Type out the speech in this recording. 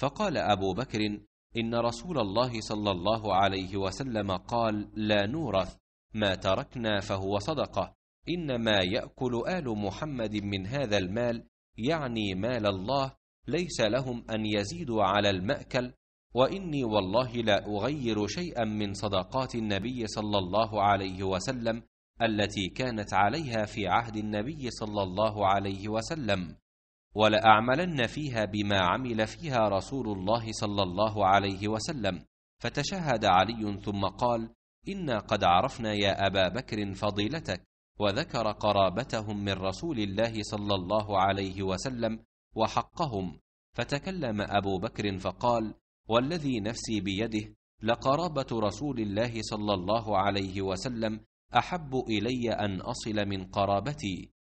فقال أبو بكر إن رسول الله صلى الله عليه وسلم قال لا نورث ما تركنا فهو صدقة إنما يأكل آل محمد من هذا المال يعني مال الله ليس لهم أن يزيدوا على المأكل وإني والله لا أغير شيئا من صدقات النبي صلى الله عليه وسلم التي كانت عليها في عهد النبي صلى الله عليه وسلم ولأعملن فيها بما عمل فيها رسول الله صلى الله عليه وسلم فتشهد علي ثم قال إنا قد عرفنا يا أبا بكر فضيلتك وذكر قرابتهم من رسول الله صلى الله عليه وسلم وحقهم فتكلم أبو بكر فقال والذي نفسي بيده لقرابة رسول الله صلى الله عليه وسلم أحب إلي أن أصل من قرابتي